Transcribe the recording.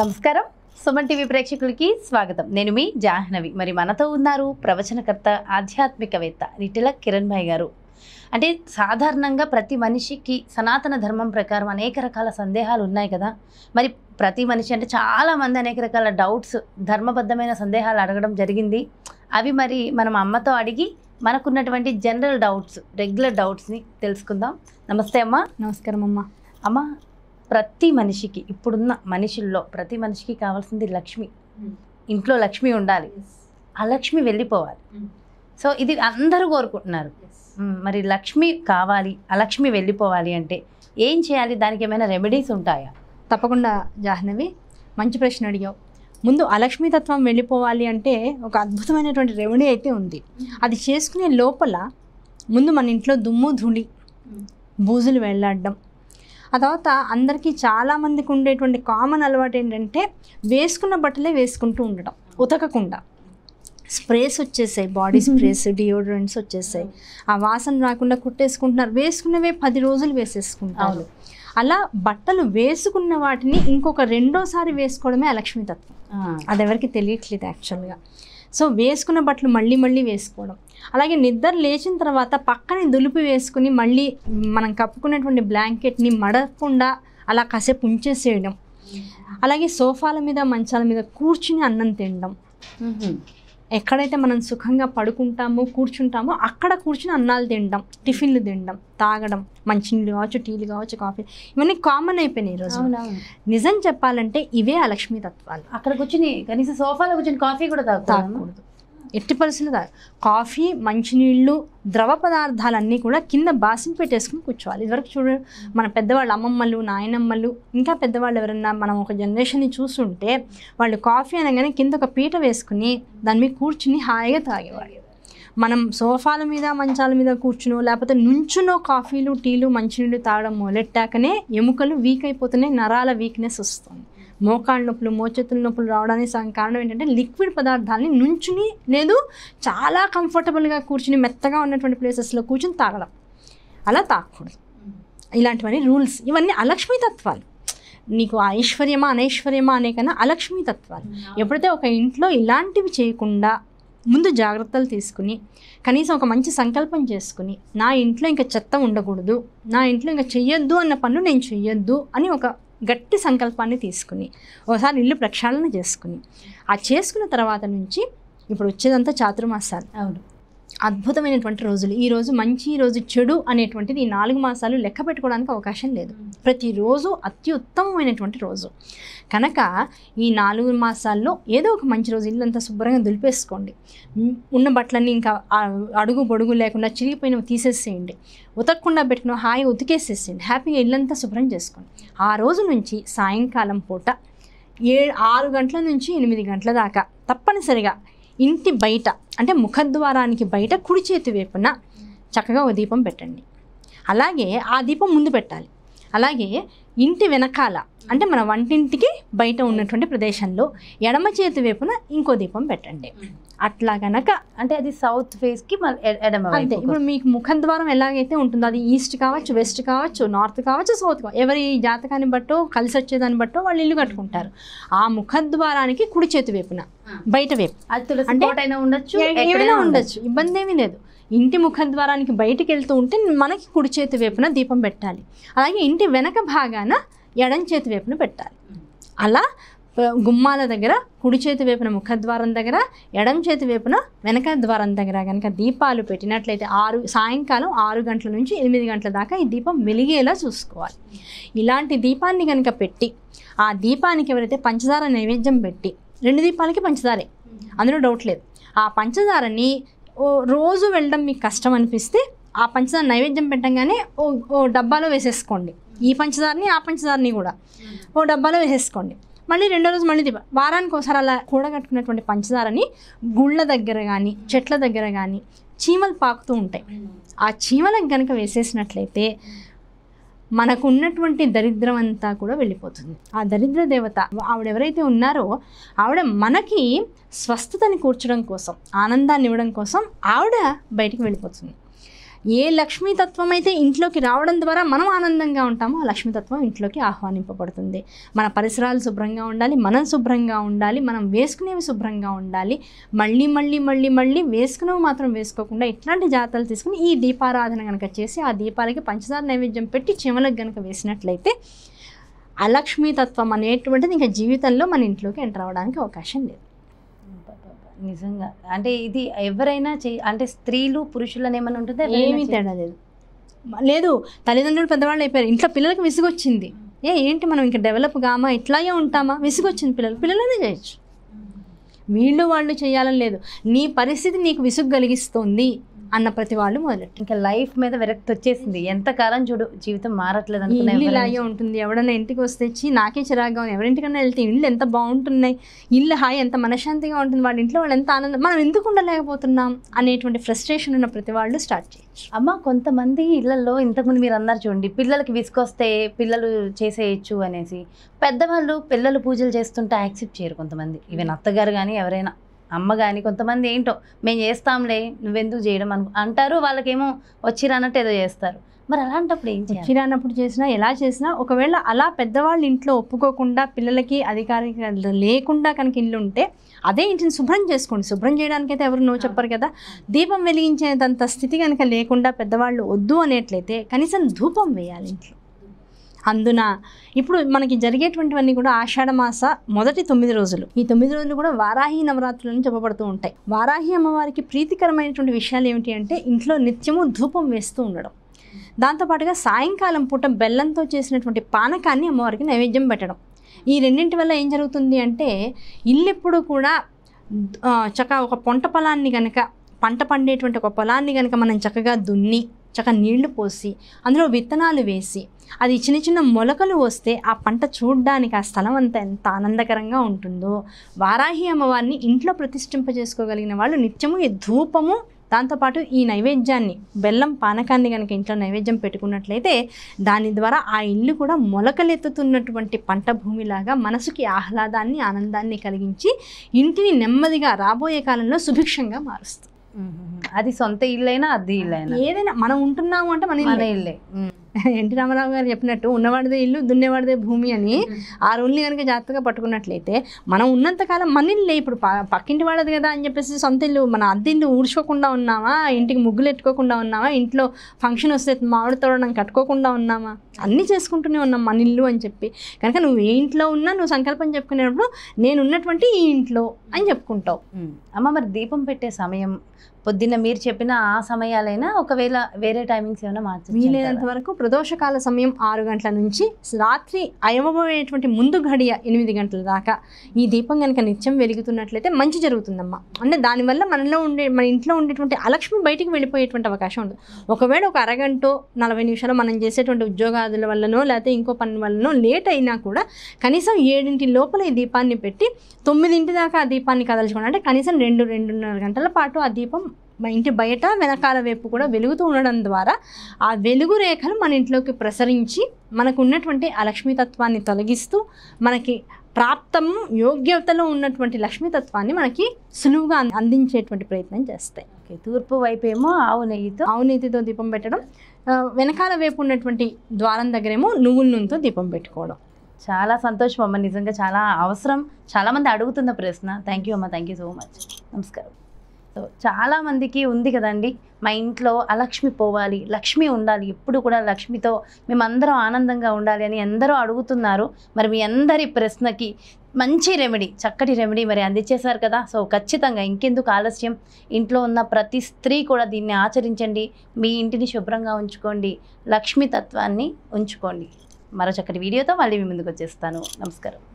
నమస్కారం సుమన్ టీవీ ప్రేక్షకులకి స్వాగతం నేను మీ జాహ్నవి మరి మనతో ఉన్నారు ప్రవచనకర్త ఆధ్యాత్మికవేత్త రిటిల కిరణ్ భాయ్ గారు అంటే సాధారణంగా ప్రతి మనిషికి సనాతన ధర్మం ప్రకారం అనేక రకాల సందేహాలు ఉన్నాయి కదా మరి ప్రతి మనిషి అంటే చాలామంది అనేక రకాల డౌట్స్ ధర్మబద్ధమైన సందేహాలు అడగడం జరిగింది అవి మరి మనం అమ్మతో అడిగి మనకున్నటువంటి జనరల్ డౌట్స్ రెగ్యులర్ డౌట్స్ని తెలుసుకుందాం నమస్తే అమ్మ నమస్కారం అమ్మ అమ్మ ప్రతి మనిషికి ఇప్పుడున్న మనుషుల్లో ప్రతి మనిషికి కావాల్సింది లక్ష్మి ఇంట్లో లక్ష్మి ఉండాలి ఆ లక్ష్మి వెళ్ళిపోవాలి సో ఇది అందరూ కోరుకుంటున్నారు మరి లక్ష్మి కావాలి ఆ లక్ష్మి వెళ్ళిపోవాలి అంటే ఏం చేయాలి దానికి ఏమైనా రెమెడీస్ ఉంటాయా తప్పకుండా జాహ్నవి మంచి ప్రశ్న అడిగావు ముందు అలక్ష్మీతత్వం వెళ్ళిపోవాలి అంటే ఒక అద్భుతమైనటువంటి రెమెడీ అయితే ఉంది అది చేసుకునే లోపల ముందు మన ఇంట్లో దుమ్ము ధుళి బూజులు వెళ్ళాడడం ఆ తర్వాత అందరికీ చాలామందికి ఉండేటువంటి కామన్ అలవాటు ఏంటంటే వేసుకున్న బట్టలే వేసుకుంటూ ఉండటం ఉతకకుండా స్ప్రేస్ వచ్చేసాయి బాడీ స్ప్రేస్ డియోడ్రెంట్స్ వచ్చేసాయి ఆ వాసన రాకుండా కుట్టేసుకుంటున్నారు వేసుకున్నవే పది రోజులు వేసేసుకుంటారు అలా బట్టలు వేసుకున్న వాటిని ఇంకొక రెండోసారి వేసుకోవడమే అలక్ష్మి తత్వం అది ఎవరికి తెలియట్లేదు యాక్చువల్గా సో వేసుకున్న బట్టలు మళ్ళీ మళ్ళీ వేసుకోవడం అలాగే నిద్ర లేచిన తర్వాత పక్కనే దులిపి వేసుకుని మళ్ళీ మనం కప్పుకున్నటువంటి బ్లాంకెట్ని మడకుండా అలా కాసేపు ఉంచేసేయడం అలాగే సోఫాల మీద మంచాల మీద కూర్చుని అన్నం తినడం ఎక్కడైతే మనం సుఖంగా పడుకుంటామో కూర్చుంటామో అక్కడ కూర్చుని అన్నాలు తినడం టిఫిన్లు తినడం తాగడం మంచినీళ్ళు కావచ్చు టీలు కావచ్చు కాఫీ ఇవన్నీ కామన్ అయిపోయినాయి ఈరోజు నిజం చెప్పాలంటే ఇవే ఆ లక్ష్మీ తత్వాలు అక్కడ కూర్చుని కనీసం సోఫాలో కూర్చుని కాఫీ కూడా తాగకూడదు ఎట్టి పరిస్థితులు కాఫీ మంచినీళ్ళు ద్రవ పదార్థాలన్నీ కూడా కింద బాసింపు పెట్టేసుకుని కూర్చోవాలి ఇదివరకు చూడ మన పెద్దవాళ్ళు అమ్మమ్మలు నాయనమ్మలు ఇంకా పెద్దవాళ్ళు ఎవరన్నా మనం ఒక జనరేషన్ని చూస్తుంటే వాళ్ళు కాఫీ అనగానే కింద ఒక పీట వేసుకుని దాని మీద కూర్చుని హాయిగా తాగేవాళ్ళు మనం సోఫాల మీద మంచాల మీద కూర్చునో లేకపోతే నుంచునో కాఫీలు టీలు మంచినీళ్ళు తాగడం మొదలెట్టాకనే ఎముకలు వీక్ అయిపోతున్నాయి నరాల వీక్నెస్ వస్తుంది మోకాళ్ళ నొప్పులు మోచేతుల నొప్పులు రావడానికి కారణం ఏంటంటే లిక్విడ్ పదార్థాలని నుంచుని లేదు చాలా కంఫర్టబుల్గా కూర్చుని మెత్తగా ఉన్నటువంటి ప్లేసెస్లో కూర్చుని తాగడం అలా తాగకూడదు ఇలాంటివన్నీ రూల్స్ ఇవన్నీ అలక్ష్మీ తత్వాలు నీకు ఐశ్వర్యమా అనైశ్వర్యమా అనే కన్నా అలక్ష్మీ తత్వాలు ఎప్పుడైతే ఒక ఇంట్లో ఇలాంటివి చేయకుండా ముందు జాగ్రత్తలు తీసుకుని కనీసం ఒక మంచి సంకల్పం చేసుకుని నా ఇంట్లో ఇంకా చెత్త ఉండకూడదు నా ఇంట్లో ఇంకా చెయ్యొద్దు అన్న పనులు నేను చెయ్యొద్దు అని ఒక గట్టి సంకల్పాన్ని తీసుకుని ఒకసారి ఇల్లు ప్రక్షాళన చేసుకుని ఆ చేసుకున్న తర్వాత నుంచి ఇప్పుడు వచ్చేదంతా చాతుర్మాసాలు అవును అద్భుతమైనటువంటి రోజులు ఈ రోజు మంచి రోజు చెడు అనేటువంటిది ఈ నాలుగు మాసాలు లెక్క పెట్టుకోవడానికి అవకాశం లేదు ప్రతిరోజు అత్యుత్తమమైనటువంటి రోజు కనుక ఈ నాలుగు మాసాల్లో ఏదో ఒక మంచి రోజు ఇల్లంతా శుభ్రంగా దులిపేసుకోండి ఉన్న బట్టలన్నీ ఇంకా అడుగు పొడుగు లేకుండా చిరిగిపోయినవి తీసేసేయండి ఉతకకుండా పెట్టిన హాయి ఉతికేసేసేయండి హ్యాపీగా ఇల్లంతా శుభ్రం చేసుకోండి ఆ రోజు నుంచి సాయంకాలం పూట ఏ ఆరు గంటల నుంచి ఎనిమిది గంటల దాకా తప్పనిసరిగా ఇంటి బయట అంటే ముఖద్వారానికి బయట కుడి చేతి వైపున చక్కగా ఒక దీపం పెట్టండి అలాగే ఆ దీపం ముందు పెట్టాలి అలాగే ఇంటి వెనకాల అంటే మన వంటింటికి బయట ఉన్నటువంటి ప్రదేశంలో ఎడమ చేతి వైపున ఇంకో దీపం పెట్టండి అట్లా గనక అంటే అది సౌత్ ఫేస్ కి ఎడమ అంటే ఇప్పుడు మీకు ముఖం ద్వారం ఎలాగైతే ఉంటుందో అది ఈస్ట్ కావచ్చు వెస్ట్ కావచ్చు నార్త్ కావచ్చు సౌత్ కావచ్చు ఎవరి జాతకాన్ని బట్టో కలిసి వచ్చేదాన్ని బట్టో వాళ్ళు ఇల్లు కట్టుకుంటారు ఆ ముఖద్వారానికి కుడి చేతి వైపున బయట వైపు అంటే ఉండొచ్చు ఏమైనా ఉండొచ్చు ఇబ్బంది ఏమీ లేదు ఇంటి ముఖద్వారానికి బయటకు వెళ్తూ ఉంటే మనకి కుడి చేతి వైపున దీపం పెట్టాలి అలాగే ఇంటి వెనక భాగాన ఎడం చేతి వైపున పెట్టాలి అలా గుమ్మాల దగ్గర కుడి చేతి వైపున ముఖద్వారం దగ్గర ఎడం చేతి వైపున వెనక ద్వారం దగ్గర కనుక దీపాలు పెట్టినట్లయితే ఆరు సాయంకాలం ఆరు గంటల నుంచి ఎనిమిది గంటల దాకా ఈ దీపం వెలిగేలా చూసుకోవాలి ఇలాంటి దీపాన్ని కనుక పెట్టి ఆ దీపానికి ఎవరైతే పంచదార నైవేద్యం పెట్టి రెండు దీపాలకి పంచదారే అందులో డౌట్ లేదు ఆ పంచదారని రోజు వెళ్ళడం మీకు కష్టం అనిపిస్తే ఆ పంచదార నైవేద్యం పెట్టంగానే ఓ ఓ డబ్బాలో వేసేసుకోండి ఈ పంచదారని ఆ పంచదారని కూడా ఓ డబ్బాలో వేసేసుకోండి మళ్ళీ రెండో రోజు మళ్ళీ దీప వారానికి ఒకసారి అలా కూడగట్టుకున్నటువంటి పంచదారని గుళ్ళ దగ్గర కానీ చెట్ల దగ్గర కానీ చీమలు పాకుతూ ఉంటాయి ఆ చీమలకు కనుక వేసేసినట్లయితే మనకు ఉన్నటువంటి దరిద్రం అంతా కూడా వెళ్ళిపోతుంది ఆ దరిద్ర దేవత ఆవిడ ఎవరైతే ఉన్నారో ఆవిడ మనకి స్వస్థతని కూర్చడం కోసం ఆనందాన్ని ఇవ్వడం కోసం ఆవిడ బయటికి వెళ్ళిపోతుంది ఏ లక్ష్మీతత్వం అయితే ఇంట్లోకి రావడం ద్వారా మనం ఆనందంగా ఉంటామో ఆ లక్ష్మీతత్వం ఇంట్లోకి ఆహ్వానింపబడుతుంది మన పరిసరాలు శుభ్రంగా ఉండాలి మనం శుభ్రంగా ఉండాలి మనం వేసుకునేవి శుభ్రంగా ఉండాలి మళ్ళీ మళ్ళీ మళ్ళీ మళ్ళీ వేసుకునేవి మాత్రం వేసుకోకుండా ఇట్లాంటి జాతరలు తీసుకుని ఈ దీపారాధన కనుక చేసి ఆ దీపాలకి పంచదార నైవేద్యం పెట్టి చెమలకు కనుక వేసినట్లయితే అలక్ష్మీతత్వం అనేటువంటిది ఇంకా జీవితంలో మన ఇంట్లోకి ఎంటర్ అవ్వడానికి అవకాశం లేదు నిజంగా అంటే ఇది ఎవరైనా చే అంటే స్త్రీలు పురుషులని ఏమైనా ఉంటుందా ఏమీ తేడా లేదు లేదు తల్లిదండ్రులు పెద్దవాళ్ళు అయిపోయారు ఇంట్లో పిల్లలకు విసుగొచ్చింది ఏ ఏంటి మనం ఇంకా డెవలప్ కామా ఇట్లాగే ఉంటామా విసుగొచ్చింది పిల్లలు పిల్లలనే చేయొచ్చు వీళ్ళు వాళ్ళు చేయాలని లేదు నీ పరిస్థితి నీకు విసుగు కలిగిస్తుంది అన్న ప్రతి వాళ్ళు మొదలెట్టు ఇంకా లైఫ్ మీద విరక్తి వచ్చేసింది ఎంత కాలం చూడు జీవితం మారట్లేదు అనుకున్నా ఇల్లు ఇలాగే ఉంటుంది ఎవడన్నా ఇంటికి వస్తే ఇచ్చి నాకే చిరాగా ఉంది ఎవరింటికన్నా వెళ్తే ఇల్లు ఎంత బాగుంటున్నాయి ఇల్లు హాయ్ ఎంత మనశ్శాంతిగా ఉంటుంది వాళ్ళ ఇంట్లో వాళ్ళు ఎంత ఆనందం మనం ఎందుకు ఉండలేకపోతున్నాం అనేటువంటి ఫ్రస్ట్రేషన్ ఉన్న ప్రతి వాళ్ళు స్టార్ట్ చేయొచ్చు అమ్మ కొంతమంది ఇళ్లలో ఇంతకుముందు మీరు అన్నారు చూడండి పిల్లలకి విసుకొస్తే పిల్లలు చేసేయచ్చు అనేసి పెద్దవాళ్ళు పిల్లలు పూజలు చేస్తుంటే యాక్సెప్ట్ చేయరు కొంతమంది ఈవెన్ అత్తగారు కానీ ఎవరైనా అమ్మ కానీ కొంతమంది ఏంటో మేము చేస్తాంలే నువ్వెందుకు చేయడం అను అంటారు వాళ్ళకేమో వచ్చిరన్నట్టు ఏదో చేస్తారు మరి అలాంటప్పుడు ఏం వచ్చిరన్నప్పుడు చేసినా ఎలా చేసినా ఒకవేళ అలా పెద్దవాళ్ళు ఇంట్లో ఒప్పుకోకుండా పిల్లలకి అధికారిక లేకుండా కనుక ఇల్లు ఉంటే అదే ఇంటిని శుభ్రం చేసుకోండి శుభ్రం చేయడానికైతే ఎవరు నో చెప్పరు కదా దీపం వెలిగించేంత స్థితి కనుక లేకుండా పెద్దవాళ్ళు వద్దు అనేట్లయితే కనీసం ధూపం వేయాలి ఇంట్లో అందున ఇప్పుడు మనకి జరిగేటువంటివన్నీ కూడా మాస మొదటి తొమ్మిది రోజులు ఈ తొమ్మిది రోజులు కూడా వారాహి నవరాత్రులను చెప్పబడుతూ ఉంటాయి వారాహి అమ్మవారికి ప్రీతికరమైనటువంటి విషయాలు ఏమిటి అంటే ఇంట్లో నిత్యము ధూపం వేస్తూ ఉండడం దాంతోపాటుగా సాయంకాలం పూట బెల్లంతో చేసినటువంటి పానకాన్ని అమ్మవారికి నైవేద్యం పెట్టడం ఈ రెండింటి వల్ల ఏం జరుగుతుంది అంటే ఇల్లెప్పుడు కూడా చక్కగా ఒక పొంట పొలాన్ని కనుక పంట పండేటువంటి ఒక పొలాన్ని కనుక మనం చక్కగా దున్ని చక్కగా నీళ్లు పోసి అందులో విత్తనాలు వేసి అది చిన్న చిన్న మొలకలు వస్తే ఆ పంట చూడడానికి ఆ స్థలం అంతా ఎంత ఆనందకరంగా ఉంటుందో వారాహి అమ్మవారిని ఇంట్లో ప్రతిష్ఠింపజేసుకోగలిగిన వాళ్ళు నిత్యము ఈ ధూపము దాంతోపాటు ఈ నైవేద్యాన్ని బెల్లం పానకాన్ని కనుక ఇంట్లో నైవేద్యం పెట్టుకున్నట్లయితే దాని ద్వారా ఆ ఇల్లు కూడా మొలకలెత్తుతున్నటువంటి పంట భూమిలాగా మనసుకి ఆహ్లాదాన్ని ఆనందాన్ని కలిగించి ఇంటిని నెమ్మదిగా రాబోయే కాలంలో సుభిక్షంగా మారుస్తుంది అది సొంత ఇల్లైనా అద్దె ఇల్లైనా ఏదైనా మనం ఉంటున్నాము అంటే మన ఇల్లే ఎన్టీ రామారావు గారు చెప్పినట్టు ఉన్నవాడిదే ఇల్లు దున్నేవాడిదే భూమి అని ఆ రూల్ని కనుక జాగ్రత్తగా పట్టుకున్నట్లయితే మనం ఉన్నంతకాలం మన ఇల్లే ఇప్పుడు పక్కింటి వాడదు కదా అని చెప్పేసి సొంత ఇల్లు మన ఇల్లు ఊడ్చుకోకుండా ఉన్నామా ఇంటికి ముగ్గులు ఎట్టుకోకుండా ఉన్నామా ఇంట్లో ఫంక్షన్ వస్తే మామిడి తోరణం కట్టుకోకుండా ఉన్నామా అన్నీ చేసుకుంటూనే ఉన్నాం మన ఇల్లు అని చెప్పి కనుక నువ్వు ఏ ఇంట్లో ఉన్నా నువ్వు సంకల్పం చెప్పుకునేటప్పుడు నేను ఉన్నటువంటి ఈ ఇంట్లో అని చెప్పుకుంటావు అమ్మ మరి దీపం పెట్టే సమయం పొద్దున్న మీరు చెప్పిన ఆ సమయాలైనా ఒకవేళ వేరే టైమింగ్స్ ఏమైనా మార్చు వీలైనంత వరకు ప్రదోషకాల సమయం ఆరు గంటల నుంచి రాత్రి అయమబోయేటువంటి ముందు గడియ ఎనిమిది గంటల దాకా ఈ దీపం కనుక నిత్యం వెలుగుతున్నట్లయితే మంచి జరుగుతుందమ్మా అంటే దానివల్ల మనలో ఉండే మన ఇంట్లో ఉండేటువంటి అలక్ష్మి బయటికి వెళ్ళిపోయేటువంటి అవకాశం ఉంది ఒకవేళ ఒక అరగంట నలభై నిమిషాలు మనం చేసేటువంటి ఉద్యోగ బాధల వల్లనో లేకపోతే ఇంకో పని వల్లనో లేట్ అయినా కూడా కనీసం ఏడింటి లోపల ఈ దీపాన్ని పెట్టి తొమ్మిదింటి దాకా ఆ దీపాన్ని కదల్చుకోండి అంటే కనీసం రెండు రెండున్నర గంటల పాటు ఆ దీపం ఇంటి బయట వెనకాల వైపు కూడా వెలుగుతూ ఉండడం ద్వారా ఆ వెలుగు రేఖలు మన ఇంట్లోకి ప్రసరించి మనకు ఉన్నటువంటి ఆ లక్ష్మీతత్వాన్ని తొలగిస్తూ మనకి ప్రాప్తం యోగ్యతలో ఉన్నటువంటి లక్ష్మీతత్వాన్ని మనకి సులువుగా అందించేటువంటి ప్రయత్నం చేస్తాయి ఓకే తూర్పు వైపు ఏమో ఆవు నెయ్యితో ఆవు నెయ్యితో దీపం పెట్టడం వెనకాల వైపు ఉన్నటువంటి ద్వారం దగ్గరేమో నువ్వుల నూనెతో దీపం పెట్టుకోవడం చాలా సంతోషం అమ్మ నిజంగా చాలా అవసరం చాలామంది అడుగుతున్న ప్రశ్న థ్యాంక్ యూ అమ్మ థ్యాంక్ యూ సో మచ్ నమస్కారం సో చాలామందికి ఉంది కదండి మా ఇంట్లో అలక్ష్మి పోవాలి లక్ష్మి ఉండాలి ఎప్పుడు కూడా లక్ష్మితో మేమందరం ఆనందంగా ఉండాలి అని ఎందరో అడుగుతున్నారు మరి మీ అందరి ప్రశ్నకి మంచి రెమెడీ చక్కటి రెమెడీ మరి అందించేశారు కదా సో ఖచ్చితంగా ఇంకెందుకు ఆలస్యం ఇంట్లో ఉన్న ప్రతి స్త్రీ కూడా దీన్ని ఆచరించండి మీ ఇంటిని శుభ్రంగా ఉంచుకోండి లక్ష్మీతత్వాన్ని తత్వాన్ని ఉంచుకోండి మరో చక్కటి వీడియోతో మళ్ళీ మీ ముందుకు వచ్చేస్తాను నమస్కారం